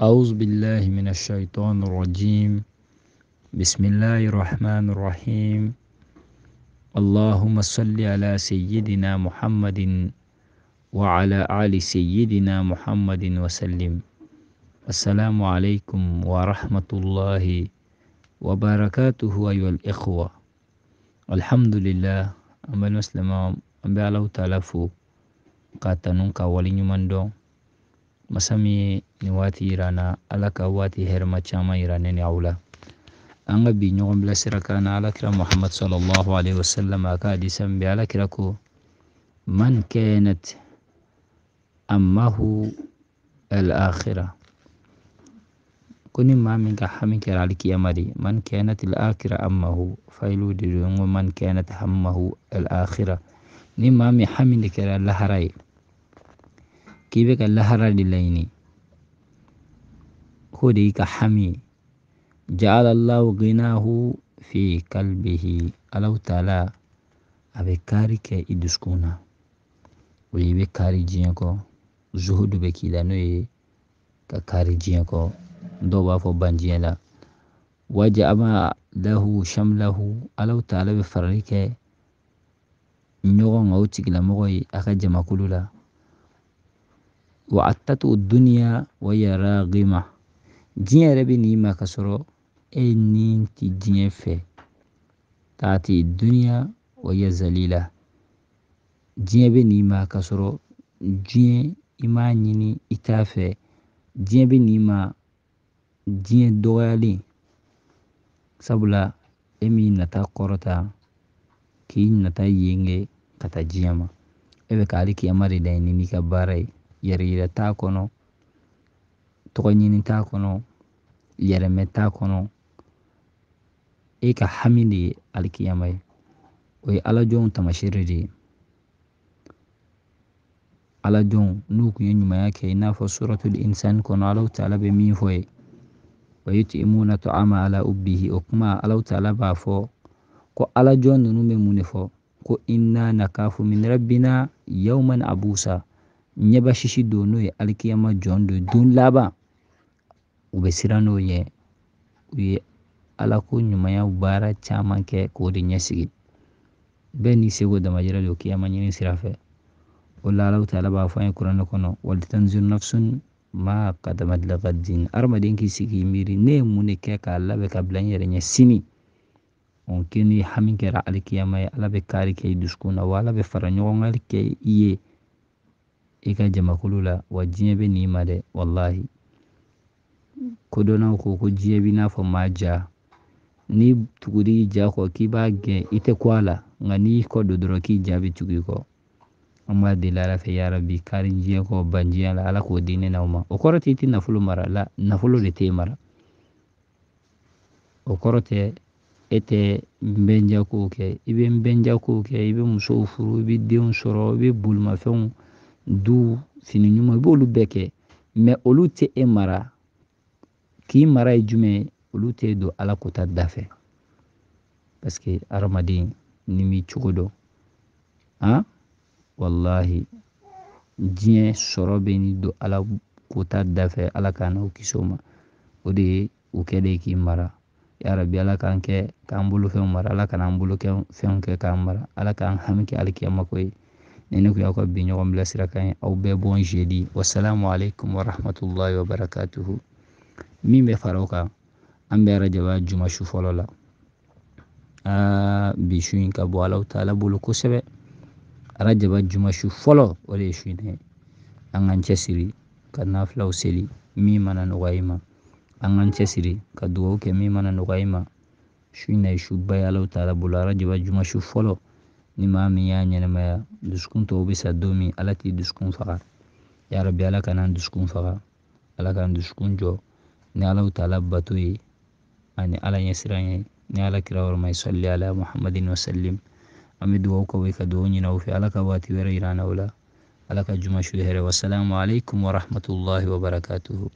أعوذ بالله من الشيطان الرجيم بسم الله الرحمن الرحيم اللهم صل على سيدنا محمد وعلى آل سيدنا محمد وسلم السلام عليكم ورحمة الله وبركاته أيها الإخوة الحمد لله أما المسلمة أما الله تعالى فوق كاولين كوالي دون masa min nin waati yira na ala ka waati hɛrɛma caman yira ne ni aw la an ka bi ɲɔgɔn bila sira kan na alakira muhammad sallallahu alaihi wasallam a ka hadisa min bɛ alakira ko man kanat amahu al ko ni maa min ka hami kɛra alikiyama de man kanat al amahu failu de don ko man kanat hamahu al ni maa min hami de kɛra lahara ye k'i bɛ ka lahara de laɲini k'o de y'i ka hami ye jaalallahu ginahu fi kalbihi alahu taala a bɛ kaari kɛ i dusukun na o ye i bɛ kaari diɲɛ kɔ zuhudu bɛ k'i la n'o ye ka kaari diɲɛ kɔ dɔw b'a fɔ ban diɲɛ la wajaba lahu shamlahu alahu taala bɛ farali kɛ ɲɔgɔn kan o tigilamɔgɔ ye a ka jamakulu la wa atatu dunya wa yara gima diɲɛ yɛrɛ bɛ n'i ma ka sɔrɔ e ni ti diɲɛ fɛ taati dunya wa ya zalila diɲɛ bɛ n'i ma ka sɔrɔ diɲɛ i m'a ɲini i t'a fɛ diɲɛ bɛ n'i ma diɲɛ dɔgɔyalen sabula e m'i nata kɔrɔta k'i nata yenge ka taa ma e bɛ ka de laɲini n'i ka baara ye Yɛrɛyira t'a kɔnɔ tɔgɔ t'a kɔnɔ yɛrɛmɛ t'a kɔnɔ e ka hami de ye alikiyama ye o ye aladenw tamasere de ye aladenw n'u kun ye ɲumanya kɛ i n'a fɔ suratul insani kɔnɔ alaw taala bɛ min fɔ ye wa yutimuna ala ubihi o kuma alaw taala b'a fɔ ko alajɔn ninnu bɛ mun de fɔ ko inna nakafu min rabbina yauman abusa ɲɛba sisi don n'o ye alikiyama jɔn don don laban u bɛ siran n'o ye u ye ala ko ɲumanya baara caman kɛ k'o de ɲɛsigi bɛɛ n'i seko damajira don kiyama ɲini sira fɛ o la alaw taala b'a fɔ an ye kuranɛ kɔnɔ walitanzuru nafsun ma ka damadilaka dini k'i sigi miiri ne ye mun de kɛ k'a labɛn ka bila n yɛrɛ ɲɛ sini kɛ ni hami kɛra alikiyama ye ala bɛ kari kɛ i dusukun na wa ala bɛ fara ɲɔgɔn kɛ i ye i ka jamakulu la wa diɲɛ bɛ n'i ma dɛ wallahi kodɔnnaw ko ko diɲɛ bi n'a fɔ maa ja n'i tugura i ja kɔ k'i b'a gɛn i tɛ ku a la nka n'i kɔ don dɔrɔn k'i ja bɛ tugu i kɔ an b'a deli ala fɛ yarabi kari diɲɛ kɔ ban diɲɛ la ala k'o di ne n'aw ma o kɔrɔ tɛ i tɛ nafolo mara la nafolo de t'e mara o kɔrɔ tɛ e tɛ nbɛnja kɛ i bɛ nbɛnja kɛ i bɛ musow furu i bɛ denw sɔrɔ i bɛ bolimafɛnw du fini ɲuman i b'olu bɛɛ kɛ mɛ olu tɛ e mara k'i mara ye jumɛn ye olu tɛ e don ala kota da fɛ paske hadamaden ni m'i cogo dɔn wallahi diɲɛ sɔrɔ bɛ ni don ala kota da fɛ ala k'an n'aw kisi o ma o de ye o kɛ de k'i mara yarabi ala k'an kɛ k'an bolofɛnw mara ala kan'an bolofɛnw kɛ k'an mara ala k'an hami kɛ alikiyama ko ye ni ne kun y'aw ka bi ɲɔgɔn bila sira kan ye aw bɛɛ bɔn zedi wasalamu alaikum warahmatullahi wabarakatuhu min bɛ faraw kan an bɛ arajaba juma su fɔlɔ la aa bi su in ka bɔ alaw taala bolo kosɛbɛ arajaba juma su fɔlɔ o de ye su in ye an k'an cɛsiri ka nafilaw seli min mana nɔgɔya i ma an k'an cɛsiri ka dugawu kɛ min mana nɔgɔya i ma su in na ye suba ye alaw taala bolo arajaba juma su fɔlɔ ni maa min y'a ɲɛnɛmaya dusukun tɔw bɛ sa don min ala k'i dusukun faga yarabi ala kan'an dusukun faga ala k'an dusukun jɔ ni alaw taala bato ye ani ala ɲɛsiran ye ni ala kira wɔrɔma ye sɔli ala muhamadin wasalim an bɛ dugawu k'aw ka dugawu ɲini fɛ ala ka waati wɛrɛ yira la ala ka juma su hɛrɛ wasalamu alaikum warahmatullahi wabarakatuhu